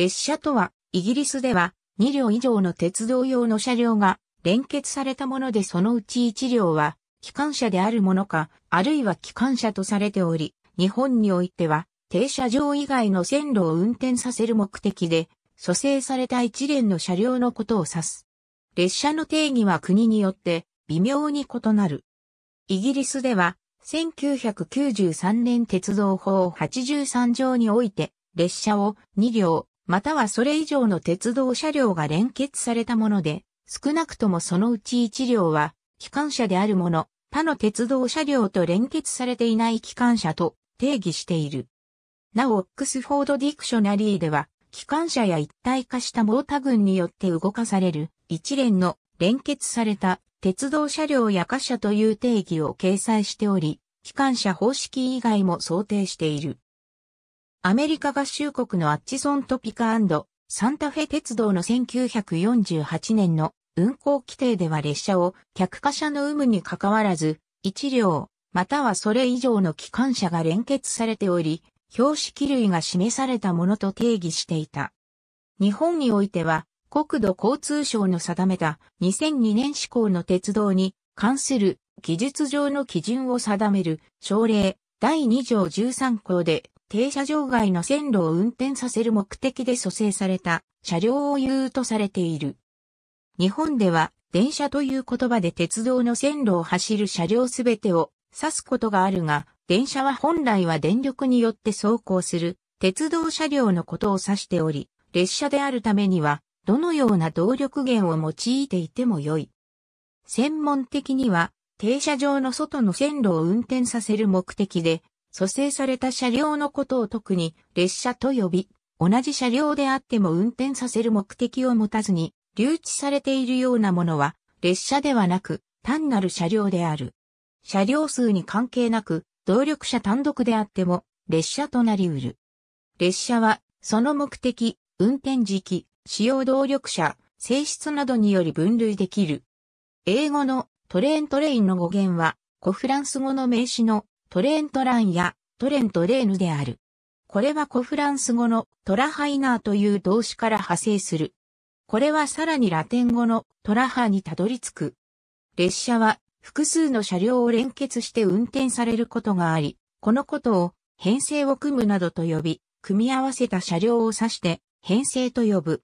列車とは、イギリスでは2両以上の鉄道用の車両が連結されたものでそのうち1両は機関車であるものか、あるいは機関車とされており、日本においては停車場以外の線路を運転させる目的で、蘇生された一連の車両のことを指す。列車の定義は国によって微妙に異なる。イギリスでは1993年鉄道法83条において列車を2両またはそれ以上の鉄道車両が連結されたもので、少なくともそのうち1両は、機関車であるもの、他の鉄道車両と連結されていない機関車と定義している。なお、オックスフォードディクショナリーでは、機関車や一体化したモータ群によって動かされる一連の連結された鉄道車両や貨車という定義を掲載しており、機関車方式以外も想定している。アメリカ合衆国のアッチソントピカサンタフェ鉄道の1948年の運行規定では列車を客貨車の有無に関わらず、1両、またはそれ以上の機関車が連結されており、標識類が示されたものと定義していた。日本においては、国土交通省の定めた2002年施行の鉄道に関する技術上の基準を定める省令第2条13項で停車場外の線路を運転させる目的で蘇生された車両を言うとされている。日本では電車という言葉で鉄道の線路を走る車両すべてを指すことがあるが、電車は本来は電力によって走行する鉄道車両のことを指しており、列車であるためにはどのような動力源を用いていても良い。専門的には停車場の外の線路を運転させる目的で蘇生された車両のことを特に列車と呼び、同じ車両であっても運転させる目的を持たずに、留置されているようなものは、列車ではなく、単なる車両である。車両数に関係なく、動力車単独であっても、列車となり得る。列車は、その目的、運転時期、使用動力車、性質などにより分類できる。英語のトレーントレインの語源は、古フランス語の名詞のトレントランやトレントレーヌである。これは古フランス語のトラハイナーという動詞から派生する。これはさらにラテン語のトラハにたどり着く。列車は複数の車両を連結して運転されることがあり、このことを編成を組むなどと呼び、組み合わせた車両を指して編成と呼ぶ。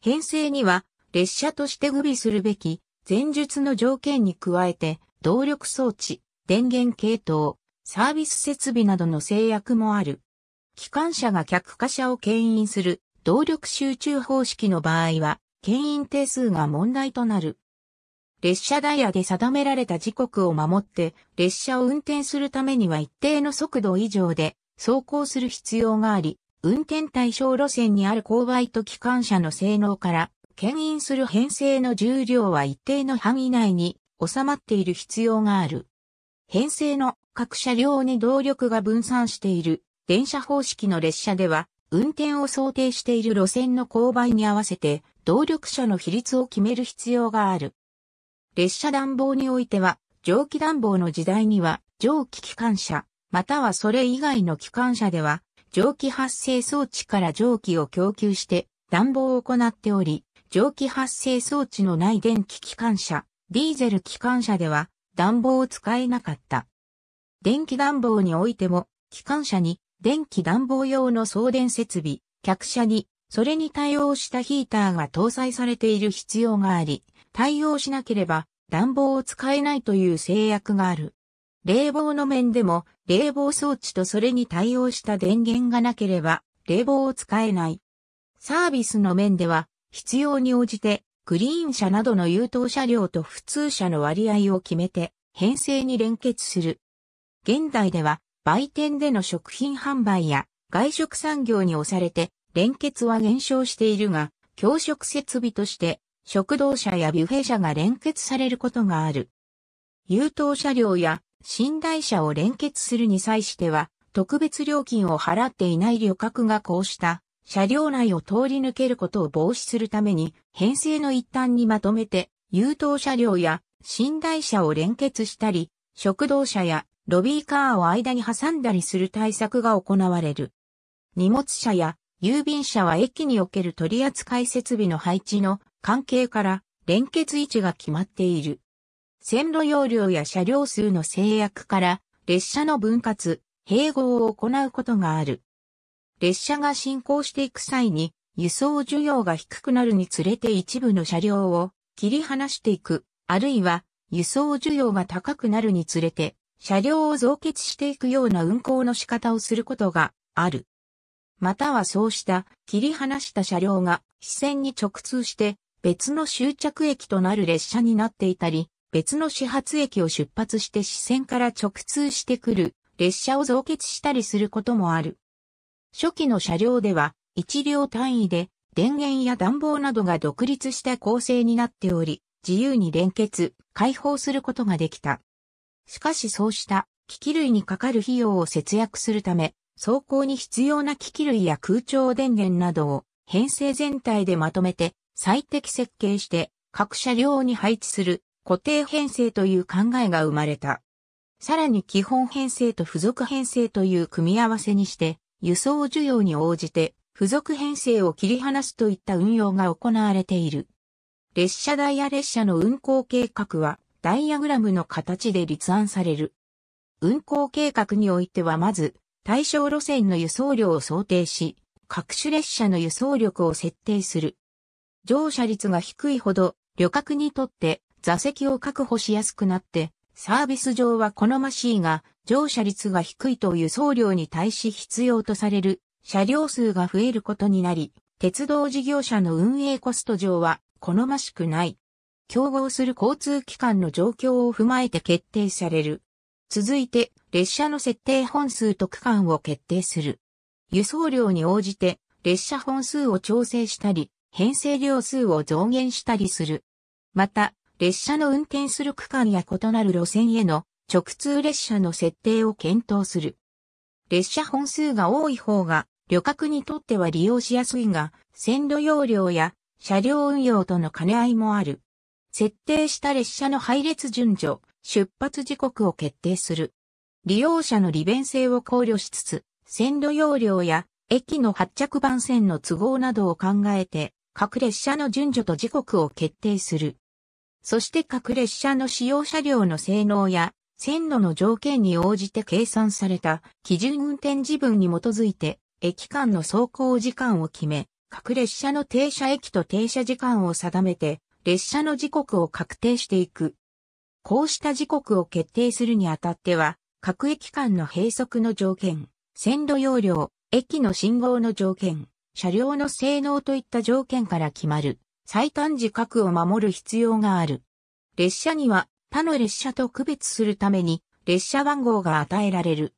編成には列車として具備するべき前述の条件に加えて動力装置、電源系統、サービス設備などの制約もある。機関車が客貨車を牽引する動力集中方式の場合は、牽引定数が問題となる。列車ダイヤで定められた時刻を守って列車を運転するためには一定の速度以上で走行する必要があり、運転対象路線にある勾配と機関車の性能から牽引する編成の重量は一定の範囲内に収まっている必要がある。編成の各車両に動力が分散している電車方式の列車では、運転を想定している路線の勾配に合わせて、動力車の比率を決める必要がある。列車暖房においては、蒸気暖房の時代には、蒸気機関車、またはそれ以外の機関車では、蒸気発生装置から蒸気を供給して暖房を行っており、蒸気発生装置のない電気機関車、ディーゼル機関車では、暖房を使えなかった。電気暖房においても、機関車に電気暖房用の送電設備、客車にそれに対応したヒーターが搭載されている必要があり、対応しなければ暖房を使えないという制約がある。冷房の面でも冷房装置とそれに対応した電源がなければ冷房を使えない。サービスの面では必要に応じてグリーン車などの優等車両と普通車の割合を決めて、編成に連結する。現代では、売店での食品販売や外食産業に押されて、連結は減少しているが、教職設備として、食堂車やビュッフェ車が連結されることがある。優等車両や寝台車を連結するに際しては、特別料金を払っていない旅客がこうした車両内を通り抜けることを防止するために、編成の一端にまとめて、優等車両や寝台車を連結したり、食堂車やロビーカーを間に挟んだりする対策が行われる。荷物車や郵便車は駅における取扱設備の配置の関係から連結位置が決まっている。線路容量や車両数の制約から列車の分割、併合を行うことがある。列車が進行していく際に、輸送需要が低くなるにつれて一部の車両を切り離していく、あるいは輸送需要が高くなるにつれて、車両を増結していくような運行の仕方をすることがある。またはそうした切り離した車両が支線に直通して別の終着駅となる列車になっていたり、別の始発駅を出発して支線から直通してくる列車を増結したりすることもある。初期の車両では、1両単位で、電源や暖房などが独立した構成になっており、自由に連結、開放することができた。しかしそうした機器類にかかる費用を節約するため、走行に必要な機器類や空調電源などを編成全体でまとめて最適設計して各車両に配置する固定編成という考えが生まれた。さらに基本編成と付属編成という組み合わせにして輸送需要に応じて付属編成を切り離すといった運用が行われている。列車ダイヤ列車の運行計画はダイアグラムの形で立案される。運行計画においてはまず対象路線の輸送量を想定し、各種列車の輸送力を設定する。乗車率が低いほど旅客にとって座席を確保しやすくなってサービス上は好ましいが乗車率が低いと輸送量に対し必要とされる車両数が増えることになり、鉄道事業者の運営コスト上は好ましくない。競合する交通機関の状況を踏まえて決定される。続いて、列車の設定本数と区間を決定する。輸送量に応じて、列車本数を調整したり、編成量数を増減したりする。また、列車の運転する区間や異なる路線への直通列車の設定を検討する。列車本数が多い方が旅客にとっては利用しやすいが、線路容量や車両運用との兼ね合いもある。設定した列車の配列順序、出発時刻を決定する。利用者の利便性を考慮しつつ、線路容量や駅の発着番線の都合などを考えて、各列車の順序と時刻を決定する。そして各列車の使用車両の性能や線路の条件に応じて計算された基準運転時分に基づいて、駅間の走行時間を決め、各列車の停車駅と停車時間を定めて、列車の時刻を確定していく。こうした時刻を決定するにあたっては、各駅間の閉塞の条件、線路容量、駅の信号の条件、車両の性能といった条件から決まる、最短時刻を守る必要がある。列車には他の列車と区別するために列車番号が与えられる。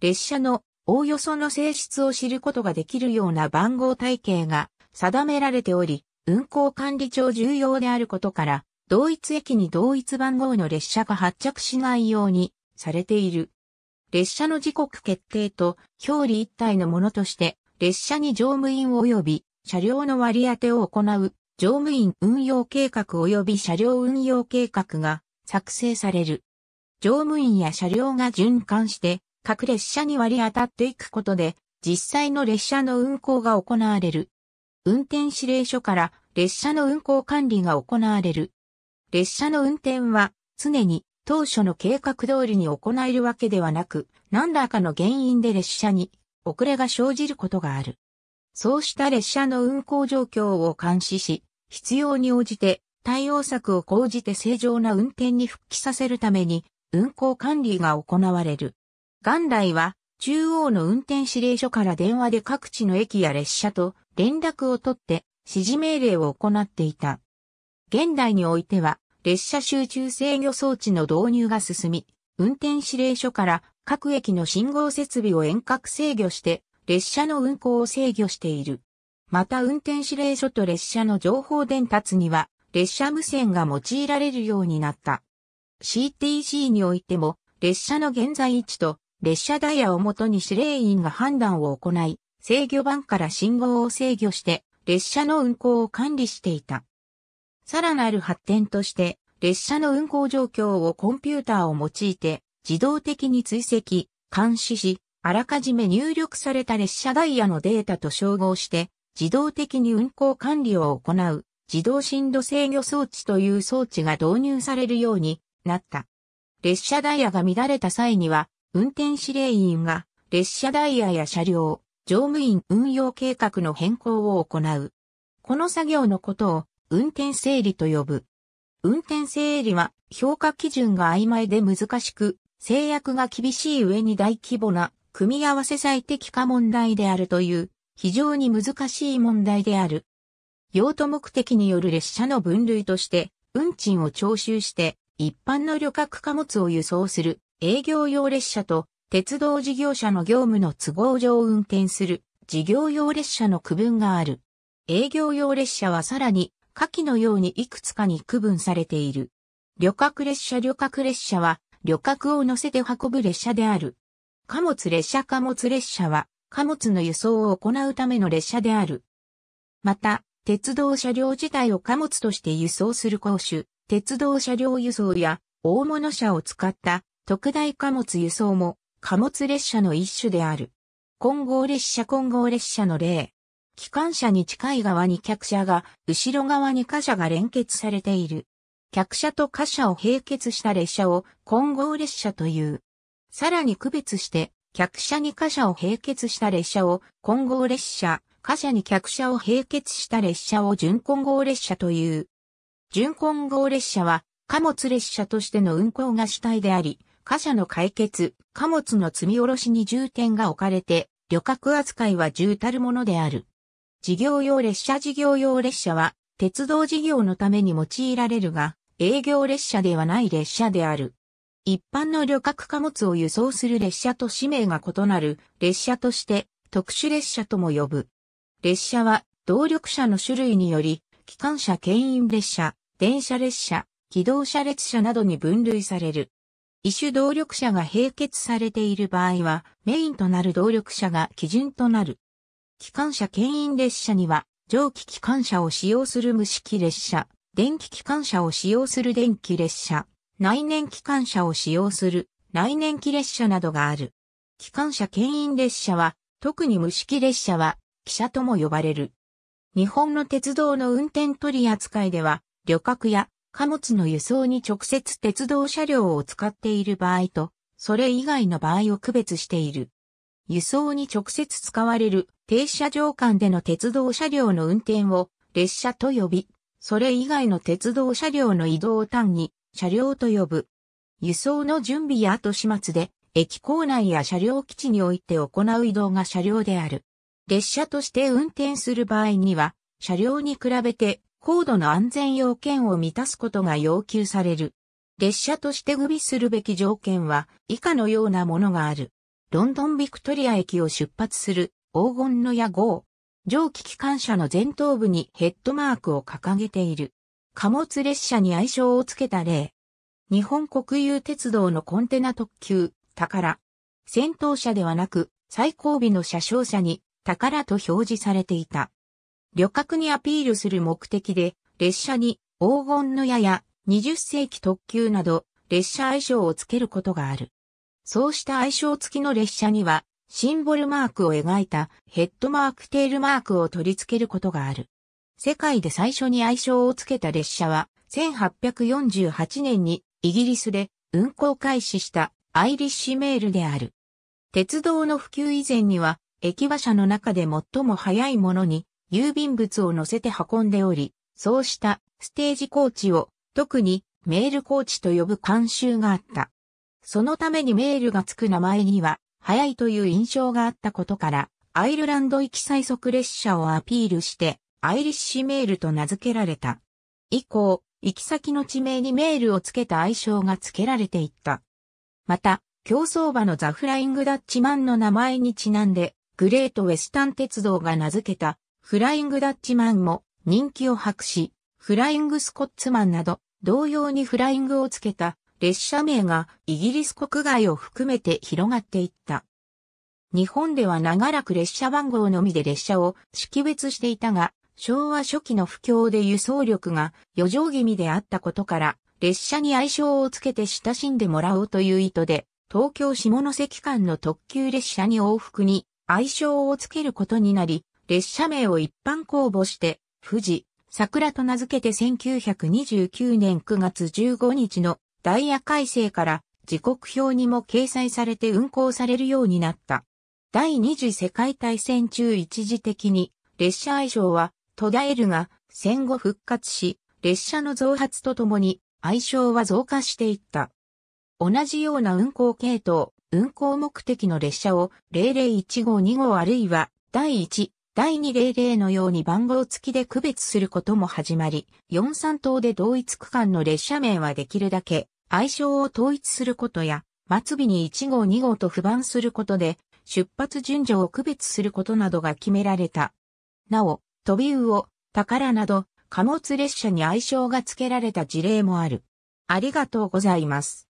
列車のおおよその性質を知ることができるような番号体系が定められており、運行管理上重要であることから、同一駅に同一番号の列車が発着しないようにされている。列車の時刻決定と表裏一体のものとして、列車に乗務員及び車両の割り当てを行う乗務員運用計画及び車両運用計画が作成される。乗務員や車両が循環して各列車に割り当たっていくことで実際の列車の運行が行われる。運転指令書から列車の運行管理が行われる。列車の運転は常に当初の計画通りに行えるわけではなく、何らかの原因で列車に遅れが生じることがある。そうした列車の運行状況を監視し、必要に応じて対応策を講じて正常な運転に復帰させるために運行管理が行われる。元来は中央の運転指令所から電話で各地の駅や列車と連絡を取って指示命令を行っていた。現代においては列車集中制御装置の導入が進み、運転指令所から各駅の信号設備を遠隔制御して列車の運行を制御している。また運転指令所と列車の情報伝達には列車無線が用いられるようになった。CTC においても、列車の現在位置と列車ダイヤをもとに指令員が判断を行い、制御盤から信号を制御して列車の運行を管理していた。さらなる発展として、列車の運行状況をコンピューターを用いて自動的に追跡、監視し、あらかじめ入力された列車ダイヤのデータと照合して自動的に運行管理を行う自動振度制御装置という装置が導入されるようになった。列車ダイヤが乱れた際には、運転指令員が列車ダイヤや車両、乗務員運用計画の変更を行う。この作業のことを運転整理と呼ぶ。運転整理は評価基準が曖昧で難しく、制約が厳しい上に大規模な組み合わせ最適化問題であるという非常に難しい問題である。用途目的による列車の分類として、運賃を徴収して、一般の旅客貨物を輸送する営業用列車と、鉄道事業者の業務の都合上運転する事業用列車の区分がある。営業用列車はさらに、下記のようにいくつかに区分されている。旅客列車旅客列車は、旅客を乗せて運ぶ列車である。貨物列車貨物列車は、貨物の輸送を行うための列車である。また、鉄道車両自体を貨物として輸送する公衆鉄道車両輸送や大物車を使った特大貨物輸送も貨物列車の一種である。混合列車混合列車の例。機関車に近い側に客車が、後ろ側に貨車が連結されている。客車と貨車を並結した列車を混合列車という。さらに区別して、客車に貨車を並結した列車を混合列車、貨車に客車を並結した列車を準混合列車という。準混合列車は貨物列車としての運行が主体であり、貨車の解決、貨物の積み下ろしに重点が置かれて、旅客扱いは重たるものである。事業用列車事業用列車は、鉄道事業のために用いられるが、営業列車ではない列車である。一般の旅客貨物を輸送する列車と使命が異なる列車として特殊列車とも呼ぶ。列車は動力車の種類により、機関車牽引列車、電車列車、機動車列車などに分類される。異種動力車が併結されている場合は、メインとなる動力車が基準となる。機関車牽引列車には、蒸気機関車を使用する無式列車、電気機関車を使用する電気列車、内燃機関車を使用する内燃機列車などがある。機関車牽引列車は、特に無式列車は汽車とも呼ばれる。日本の鉄道の運転取り扱いでは、旅客や貨物の輸送に直接鉄道車両を使っている場合と、それ以外の場合を区別している。輸送に直接使われる停車場間での鉄道車両の運転を列車と呼び、それ以外の鉄道車両の移動を単に車両と呼ぶ。輸送の準備や後始末で、駅構内や車両基地において行う移動が車両である。列車として運転する場合には、車両に比べて高度の安全要件を満たすことが要求される。列車として具備するべき条件は以下のようなものがある。ロンドンビクトリア駅を出発する黄金の屋号。蒸気機関車の前頭部にヘッドマークを掲げている。貨物列車に愛称をつけた例。日本国有鉄道のコンテナ特急、宝。先頭車ではなく、最後尾の車掌車に宝と表示されていた。旅客にアピールする目的で、列車に黄金の矢や20世紀特急など列車愛称をつけることがある。そうした愛称付きの列車には、シンボルマークを描いたヘッドマークテールマークを取り付けることがある。世界で最初に愛称を付けた列車は、1848年にイギリスで運行開始したアイリッシュメールである。鉄道の普及以前には駅馬車の中で最も早いものに郵便物を乗せて運んでおり、そうしたステージコーチを特にメールコーチと呼ぶ慣習があった。そのためにメールがつく名前には早いという印象があったことから、アイルランド行き最速列車をアピールして、アイリッシュメールと名付けられた。以降、行き先の地名にメールをつけた愛称が付けられていった。また、競争馬のザフライングダッチマンの名前にちなんで、グレートウェスタン鉄道が名付けたフライングダッチマンも人気を博し、フライングスコッツマンなど同様にフライングをつけた列車名がイギリス国外を含めて広がっていった。日本では長らく列車番号のみで列車を識別していたが、昭和初期の不況で輸送力が余剰気味であったことから、列車に愛称をつけて親しんでもらおうという意図で、東京下関間の特急列車に往復に愛称をつけることになり、列車名を一般公募して、富士、桜と名付けて1929年9月15日のダイヤ改正から時刻表にも掲載されて運行されるようになった。第二次世界大戦中一時的に列車愛称は途絶えるが戦後復活し、列車の増発とともに愛称は増加していった。同じような運行系統、運行目的の列車を001号2号あるいは第1、第200のように番号付きで区別することも始まり、43等で同一区間の列車名はできるだけ愛称を統一することや、末尾に1号2号と不番することで、出発順序を区別することなどが決められた。なお、飛び魚、宝など、貨物列車に愛称が付けられた事例もある。ありがとうございます。